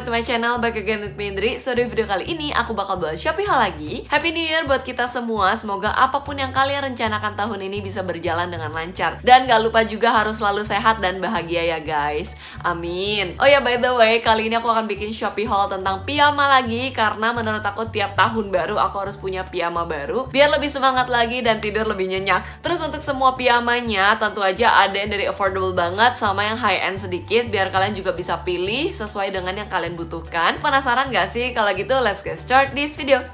back to my channel, back again with me So di video kali ini aku bakal buat Shopee Haul lagi Happy New Year buat kita semua Semoga apapun yang kalian rencanakan tahun ini bisa berjalan dengan lancar Dan gak lupa juga harus selalu sehat dan bahagia ya guys Amin Oh ya by the way, kali ini aku akan bikin Shopee Haul tentang piyama lagi Karena menurut aku tiap tahun baru aku harus punya piyama baru Biar lebih semangat lagi dan tidur lebih nyenyak Terus untuk semua piyamanya tentu aja ada yang dari affordable banget sama yang high-end sedikit Biar kalian juga bisa pilih sesuai dengan yang kalian kalian butuhkan. Penasaran gak sih? Kalau gitu, let's get start this video.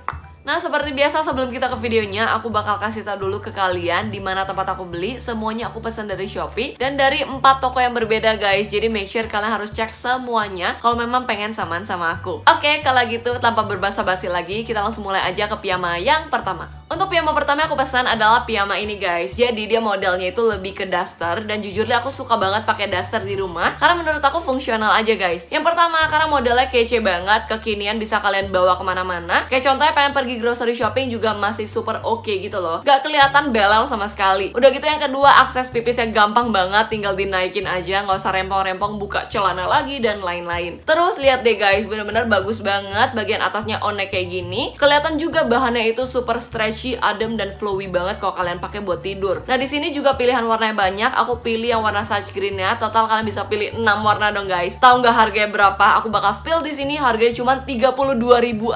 Nah, seperti biasa sebelum kita ke videonya, aku bakal kasih tahu dulu ke kalian di mana tempat aku beli. Semuanya aku pesan dari Shopee dan dari empat toko yang berbeda, guys. Jadi make sure kalian harus cek semuanya kalau memang pengen samaan sama aku. Oke, kalau gitu tanpa berbasa-basi lagi, kita langsung mulai aja ke piyama yang pertama. Untuk piyama pertama aku pesan adalah piyama ini, guys. Jadi dia modelnya itu lebih ke daster dan jujurnya aku suka banget pakai daster di rumah karena menurut aku fungsional aja, guys. Yang pertama karena modelnya kece banget, kekinian bisa kalian bawa kemana mana Kayak contohnya pengen pergi di grocery shopping juga masih super oke okay gitu loh Gak kelihatan belau sama sekali Udah gitu yang kedua akses pipisnya gampang banget Tinggal dinaikin aja nggak usah rempong-rempong buka celana lagi dan lain-lain Terus lihat deh guys bener-bener bagus banget Bagian atasnya onek kayak gini Kelihatan juga bahannya itu super stretchy, adem dan flowy banget kalau kalian pakai buat tidur Nah di sini juga pilihan warnanya banyak Aku pilih yang warna sage green ya. Total kalian bisa pilih 6 warna dong guys Tahu nggak harganya berapa? Aku bakal spill di sini harganya cuma 32.000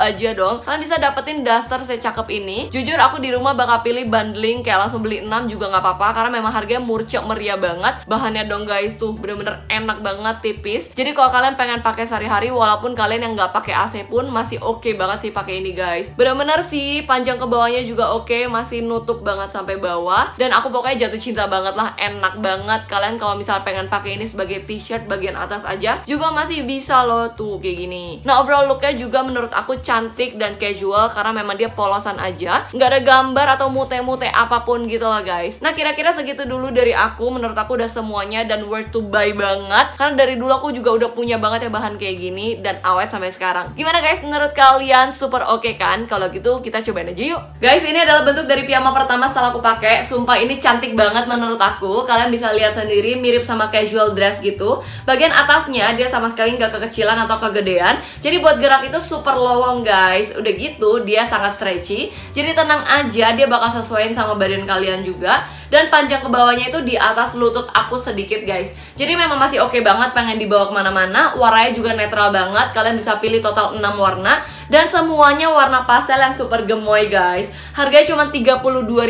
aja dong Kalian bisa dapetin duster secakep ini jujur aku di rumah bakal pilih bundling kayak langsung beli 6 juga nggak apa-apa karena memang harganya murce meriah banget bahannya dong guys tuh bener-bener enak banget tipis jadi kalau kalian pengen pakai sehari-hari walaupun kalian yang nggak pakai AC pun masih oke okay banget sih pakai ini guys bener-bener sih panjang ke bawahnya juga oke okay, masih nutup banget sampai bawah dan aku pokoknya jatuh cinta banget lah enak banget kalian kalau misal pengen pakai ini sebagai t-shirt bagian atas aja juga masih bisa loh tuh kayak gini nah overall looknya juga menurut aku cantik dan casual karena karena memang dia polosan aja nggak ada gambar atau mute-mute apapun gitu lah guys nah kira-kira segitu dulu dari aku menurut aku udah semuanya dan worth to buy banget karena dari dulu aku juga udah punya banget ya bahan kayak gini dan awet sampai sekarang gimana guys menurut kalian super oke okay kan kalau gitu kita cobain aja yuk guys ini adalah bentuk dari piyama pertama setelah aku pakai sumpah ini cantik banget menurut aku kalian bisa lihat sendiri mirip sama casual dress gitu bagian atasnya dia sama sekali nggak kekecilan atau kegedean jadi buat gerak itu super lowong guys udah gitu dia ya, sangat stretchy. Jadi tenang aja, dia bakal sesuaiin sama badan kalian juga. Dan panjang ke bawahnya itu di atas lutut aku sedikit guys. Jadi memang masih oke okay banget pengen dibawa kemana-mana. Warnanya juga netral banget, kalian bisa pilih total 6 warna dan semuanya warna pastel yang super gemoy guys. Harganya cuma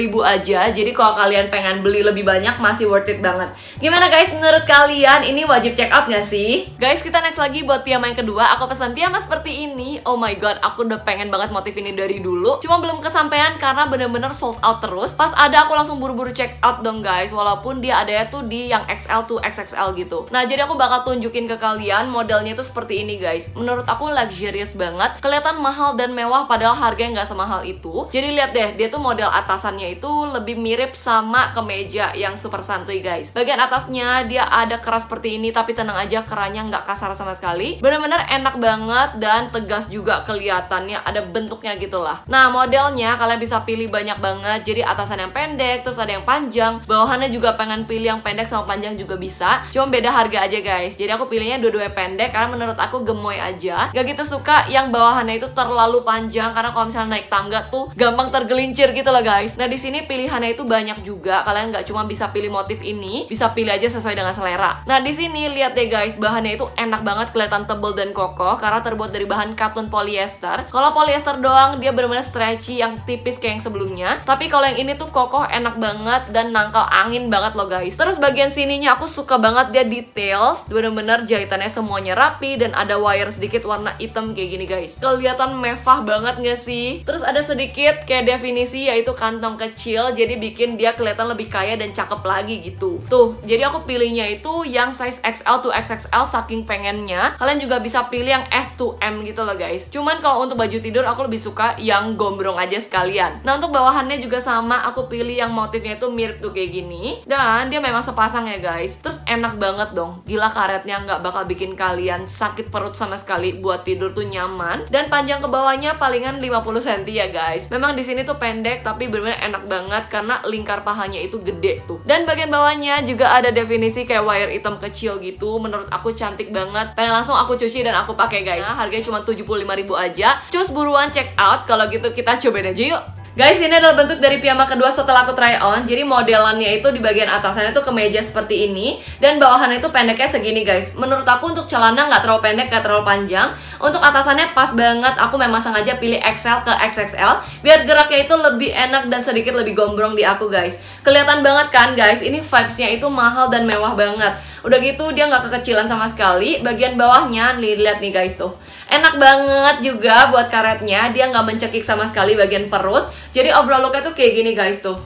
ribu aja. Jadi kalau kalian pengen beli lebih banyak masih worth it banget. Gimana guys menurut kalian ini wajib check out gak sih? Guys, kita next lagi buat piyama yang kedua. Aku pesan piyama seperti ini. Oh my god, aku udah pengen banget motif ini dari dulu. Cuma belum kesampaian karena bener-bener sold out terus. Pas ada aku langsung buru-buru check out dong guys. Walaupun dia adanya tuh di yang XL to XXL gitu. Nah, jadi aku bakal tunjukin ke kalian modelnya itu seperti ini guys. Menurut aku luxurious banget. Kelihatan kelihatan mahal dan mewah padahal harganya nggak semahal itu. Jadi lihat deh, dia tuh model atasannya itu lebih mirip sama kemeja yang super santuy guys. Bagian atasnya dia ada keras seperti ini tapi tenang aja kerannya nggak kasar sama sekali. Bener-bener enak banget dan tegas juga kelihatannya ada bentuknya gitulah. Nah modelnya kalian bisa pilih banyak banget. Jadi atasan yang pendek, terus ada yang panjang. Bawahannya juga pengen pilih yang pendek sama panjang juga bisa. Cuma beda harga aja guys. Jadi aku pilihnya dua-dua pendek karena menurut aku gemoy aja. Gak gitu suka yang bawahannya itu terlalu panjang karena kalau misalnya naik tangga tuh gampang tergelincir gitu loh guys. Nah di sini pilihannya itu banyak juga. Kalian nggak cuma bisa pilih motif ini, bisa pilih aja sesuai dengan selera. Nah di sini lihat deh guys, bahannya itu enak banget kelihatan tebel dan kokoh karena terbuat dari bahan katun polyester. Kalau polyester doang dia benar-benar stretchy yang tipis kayak yang sebelumnya. Tapi kalau yang ini tuh kokoh enak banget dan nangkal angin banget loh guys. Terus bagian sininya aku suka banget dia details, bener-bener jahitannya semuanya rapi dan ada wire sedikit warna hitam kayak gini guys. Kalau kelihatan mewah banget gak sih? Terus ada sedikit kayak definisi yaitu kantong kecil jadi bikin dia kelihatan lebih kaya dan cakep lagi gitu. Tuh, jadi aku pilihnya itu yang size XL to XXL saking pengennya. Kalian juga bisa pilih yang S to M gitu loh guys. Cuman kalau untuk baju tidur aku lebih suka yang gombrong aja sekalian. Nah, untuk bawahannya juga sama, aku pilih yang motifnya itu mirip tuh kayak gini. Dan dia memang sepasang ya guys. Terus enak banget dong. Gila karetnya nggak bakal bikin kalian sakit perut sama sekali buat tidur tuh nyaman dan panjang ke bawahnya palingan 50 cm ya guys. Memang di sini tuh pendek tapi benar enak banget karena lingkar pahanya itu gede tuh. Dan bagian bawahnya juga ada definisi kayak wire hitam kecil gitu. Menurut aku cantik banget. Pengen langsung aku cuci dan aku pakai guys. Nah, harganya cuma 75.000 aja. Cus buruan check out kalau gitu kita cobain aja yuk. Guys, ini adalah bentuk dari piyama kedua setelah aku try on. Jadi modelannya itu di bagian atasannya ke kemeja seperti ini dan bawahannya itu pendeknya segini, guys. Menurut aku untuk celana nggak terlalu pendek, nggak terlalu panjang. Untuk atasannya pas banget. Aku memang sengaja pilih XL ke XXL biar geraknya itu lebih enak dan sedikit lebih gombrong di aku, guys. Kelihatan banget kan, guys? Ini vibes-nya itu mahal dan mewah banget udah gitu dia nggak kekecilan sama sekali bagian bawahnya nih lihat nih guys tuh enak banget juga buat karetnya dia nggak mencekik sama sekali bagian perut jadi overall looknya tuh kayak gini guys tuh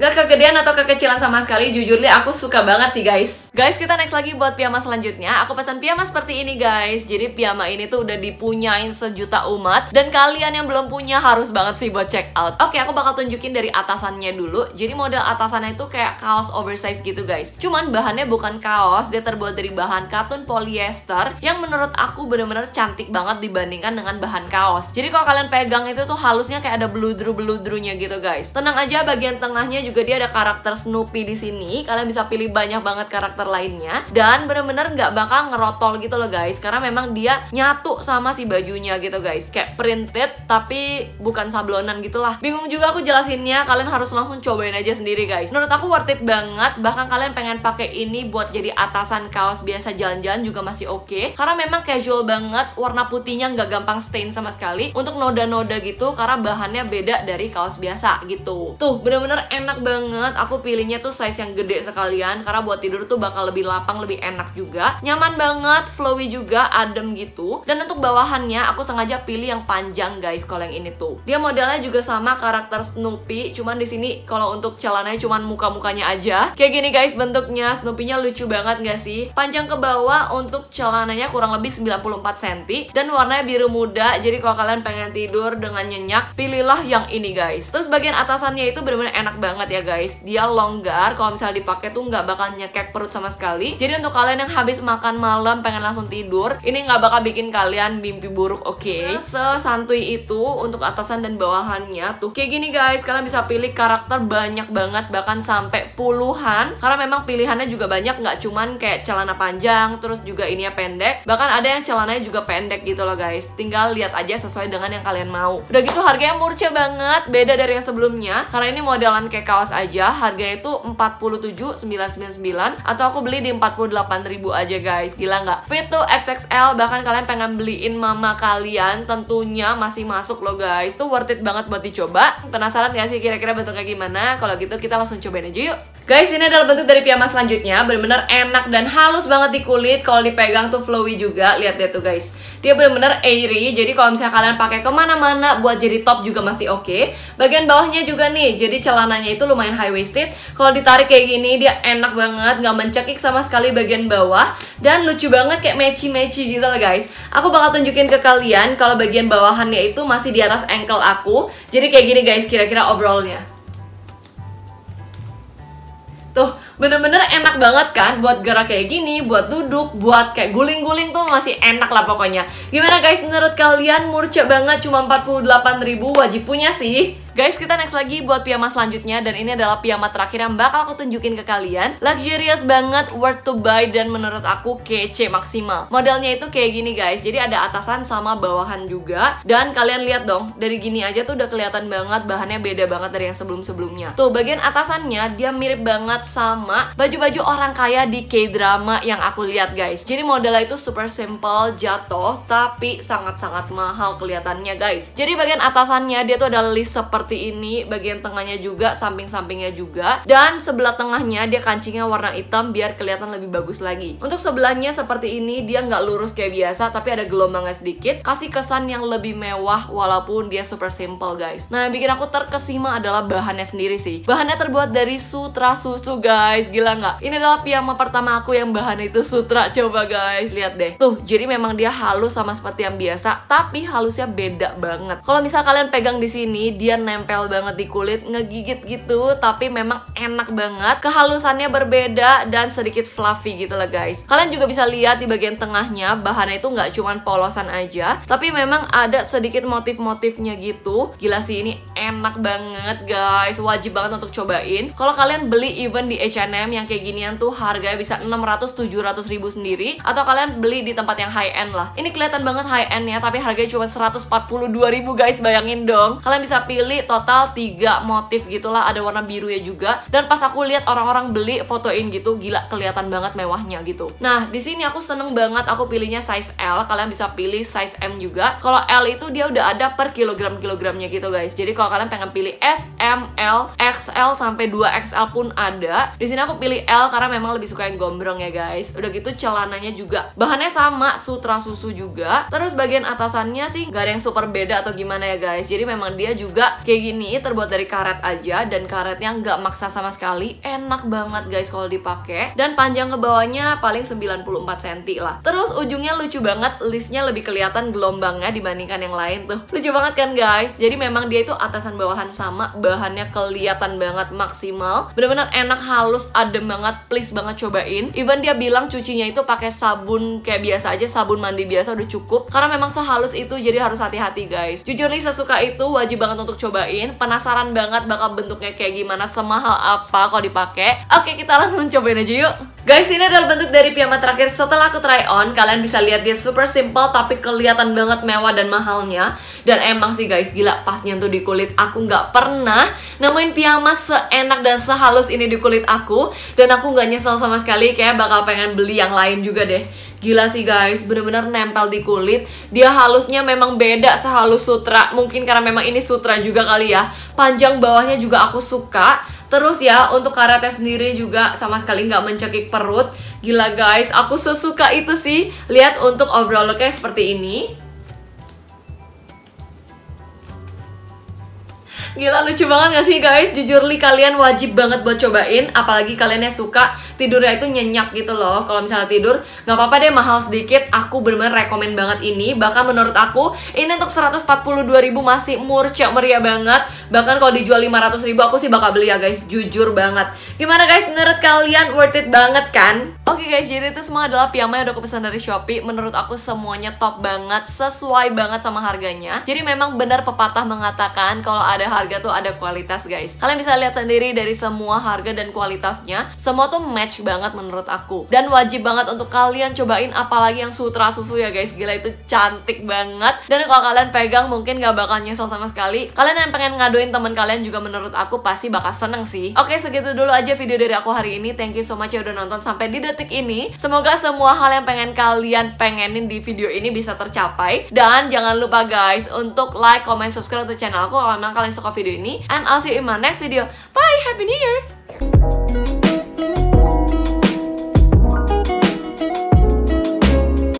Gak kegedean atau kekecilan sama sekali jujur li aku suka banget sih guys Guys, kita next lagi buat piyama selanjutnya. Aku pesan piyama seperti ini guys. Jadi piyama ini tuh udah dipunyain sejuta umat dan kalian yang belum punya harus banget sih buat check out. Oke, aku bakal tunjukin dari atasannya dulu. Jadi model atasannya itu kayak kaos oversize gitu guys. Cuman bahannya bukan kaos, dia terbuat dari bahan katun polyester yang menurut aku bener-bener cantik banget dibandingkan dengan bahan kaos. Jadi kalau kalian pegang itu tuh halusnya kayak ada beludru-beludrunya gitu guys. Tenang aja bagian tengahnya juga dia ada karakter Snoopy di sini. Kalian bisa pilih banyak banget karakter karakter lainnya dan bener-bener nggak -bener bakal ngerotol gitu loh guys karena memang dia nyatu sama si bajunya gitu guys kayak printed tapi bukan sablonan gitulah bingung juga aku jelasinnya kalian harus langsung cobain aja sendiri guys menurut aku worth it banget bahkan kalian pengen pakai ini buat jadi atasan kaos biasa jalan-jalan juga masih oke okay. karena memang casual banget warna putihnya nggak gampang stain sama sekali untuk noda-noda gitu karena bahannya beda dari kaos biasa gitu tuh bener-bener enak banget aku pilihnya tuh size yang gede sekalian karena buat tidur tuh bakal lebih lapang, lebih enak juga. Nyaman banget, flowy juga, adem gitu. Dan untuk bawahannya, aku sengaja pilih yang panjang guys kalau yang ini tuh. Dia modelnya juga sama karakter Snoopy, cuman di sini kalau untuk celananya cuman muka-mukanya aja. Kayak gini guys bentuknya, Snoopy-nya lucu banget gak sih? Panjang ke bawah untuk celananya kurang lebih 94 cm dan warnanya biru muda. Jadi kalau kalian pengen tidur dengan nyenyak, pilihlah yang ini guys. Terus bagian atasannya itu bener-bener enak banget ya guys. Dia longgar, kalau misalnya dipakai tuh nggak bakal nyekek perut sama sama sekali. Jadi untuk kalian yang habis makan malam pengen langsung tidur, ini nggak bakal bikin kalian mimpi buruk, oke? Okay? Iya. Sesantui itu untuk atasan dan bawahannya tuh kayak gini guys. Kalian bisa pilih karakter banyak banget bahkan sampai puluhan karena memang pilihannya juga banyak nggak cuman kayak celana panjang terus juga ini ya pendek bahkan ada yang celananya juga pendek gitu loh guys tinggal lihat aja sesuai dengan yang kalian mau udah gitu harganya murah banget beda dari yang sebelumnya karena ini modelan kayak kaos aja harganya itu 47.999 atau aku beli di 48.000 aja guys gila nggak fit tuh XXL bahkan kalian pengen beliin mama kalian tentunya masih masuk loh guys tuh worth it banget buat dicoba penasaran gak sih kira-kira bentuknya gimana kalau gitu kita langsung cobain aja yuk Guys, ini adalah bentuk dari piyama selanjutnya. benar-benar enak dan halus banget di kulit. Kalau dipegang tuh flowy juga. Lihat deh tuh guys. Dia benar-benar airy. Jadi kalau misalnya kalian pakai kemana-mana buat jadi top juga masih oke. Okay. Bagian bawahnya juga nih. Jadi celananya itu lumayan high waisted. Kalau ditarik kayak gini dia enak banget. Nggak mencekik sama sekali bagian bawah. Dan lucu banget kayak meci-meci gitu loh guys. Aku bakal tunjukin ke kalian kalau bagian bawahannya itu masih di atas ankle aku. Jadi kayak gini guys kira-kira overallnya. Tuh, bener-bener enak banget kan buat gerak kayak gini, buat duduk, buat kayak guling-guling tuh masih enak lah pokoknya. Gimana guys, menurut kalian murce banget cuma 48.000 wajib punya sih? Guys, kita next lagi buat piyama selanjutnya dan ini adalah piyama terakhir yang bakal aku tunjukin ke kalian. Luxurious banget, worth to buy dan menurut aku kece maksimal. Modelnya itu kayak gini guys. Jadi ada atasan sama bawahan juga dan kalian lihat dong, dari gini aja tuh udah kelihatan banget bahannya beda banget dari yang sebelum-sebelumnya. Tuh, bagian atasannya dia mirip banget sama baju-baju orang kaya di K-drama yang aku lihat guys. Jadi modelnya itu super simple, jatuh tapi sangat-sangat mahal kelihatannya guys. Jadi bagian atasannya dia tuh ada list seperti seperti ini, bagian tengahnya juga, samping-sampingnya juga. Dan sebelah tengahnya dia kancingnya warna hitam biar kelihatan lebih bagus lagi. Untuk sebelahnya seperti ini, dia nggak lurus kayak biasa, tapi ada gelombangnya sedikit. Kasih kesan yang lebih mewah walaupun dia super simple guys. Nah yang bikin aku terkesima adalah bahannya sendiri sih. Bahannya terbuat dari sutra susu guys, gila nggak? Ini adalah piyama pertama aku yang bahan itu sutra, coba guys, lihat deh. Tuh, jadi memang dia halus sama seperti yang biasa, tapi halusnya beda banget. Kalau misal kalian pegang di sini, dia nempel banget di kulit, ngegigit gitu, tapi memang enak banget. Kehalusannya berbeda dan sedikit fluffy gitu lah guys. Kalian juga bisa lihat di bagian tengahnya, bahannya itu nggak cuman polosan aja, tapi memang ada sedikit motif-motifnya gitu. Gila sih ini enak banget guys, wajib banget untuk cobain. Kalau kalian beli even di H&M yang kayak ginian tuh harganya bisa 600-700 ribu sendiri, atau kalian beli di tempat yang high end lah. Ini kelihatan banget high end ya, tapi harganya cuma 142 ribu guys, bayangin dong. Kalian bisa pilih total 3 motif gitulah ada warna biru ya juga dan pas aku lihat orang-orang beli fotoin gitu gila kelihatan banget mewahnya gitu nah di sini aku seneng banget aku pilihnya size L kalian bisa pilih size M juga kalau L itu dia udah ada per kilogram kilogramnya gitu guys jadi kalau kalian pengen pilih S M L XL sampai 2XL pun ada di sini aku pilih L karena memang lebih suka yang gombrong ya guys udah gitu celananya juga bahannya sama sutra susu juga terus bagian atasannya sih gak ada yang super beda atau gimana ya guys jadi memang dia juga kayak gini terbuat dari karet aja dan karetnya nggak maksa sama sekali enak banget guys kalau dipakai dan panjang ke bawahnya paling 94 cm lah terus ujungnya lucu banget listnya lebih kelihatan gelombangnya dibandingkan yang lain tuh lucu banget kan guys jadi memang dia itu atasan bawahan sama bahannya kelihatan banget maksimal benar-benar enak halus adem banget please banget cobain even dia bilang cucinya itu pakai sabun kayak biasa aja sabun mandi biasa udah cukup karena memang sehalus itu jadi harus hati-hati guys jujur nih sesuka itu wajib banget untuk coba cobain penasaran banget bakal bentuknya kayak gimana semahal apa kalau dipakai oke kita langsung cobain aja yuk Guys, ini adalah bentuk dari piyama terakhir setelah aku try on. Kalian bisa lihat dia super simple tapi kelihatan banget mewah dan mahalnya. Dan emang sih guys, gila pas nyentuh di kulit aku nggak pernah nemuin piyama seenak dan sehalus ini di kulit aku. Dan aku nggak nyesel sama sekali, kayak bakal pengen beli yang lain juga deh gila sih guys bener-bener nempel di kulit dia halusnya memang beda sehalus sutra mungkin karena memang ini sutra juga kali ya panjang bawahnya juga aku suka Terus ya, untuk karetnya sendiri juga sama sekali nggak mencekik perut. Gila guys, aku sesuka itu sih. Lihat untuk overall looknya seperti ini. Gila lucu banget gak sih guys? Jujur li kalian wajib banget buat cobain Apalagi kalian yang suka tidurnya itu nyenyak gitu loh Kalau misalnya tidur gak apa-apa deh mahal sedikit Aku bener-bener rekomen banget ini Bahkan menurut aku ini untuk 142 ribu masih murca meriah banget Bahkan kalau dijual 500 ribu aku sih bakal beli ya guys Jujur banget Gimana guys menurut kalian worth it banget kan? Oke okay guys, jadi itu semua adalah piyama yang udah aku kepesan dari Shopee. Menurut aku semuanya top banget, sesuai banget sama harganya. Jadi memang benar pepatah mengatakan kalau ada harga tuh ada kualitas guys kalian bisa lihat sendiri dari semua harga dan kualitasnya semua tuh match banget menurut aku dan wajib banget untuk kalian cobain apalagi yang sutra susu ya guys gila itu cantik banget dan kalau kalian pegang mungkin gak bakal nyesel sama sekali kalian yang pengen ngaduin teman kalian juga menurut aku pasti bakal seneng sih oke segitu dulu aja video dari aku hari ini thank you so much ya udah nonton sampai di detik ini semoga semua hal yang pengen kalian pengenin di video ini bisa tercapai dan jangan lupa guys untuk like, comment, subscribe untuk channel aku kalau memang kalian suka video ini. And I'll see you in my next video. Bye, Happy New Year!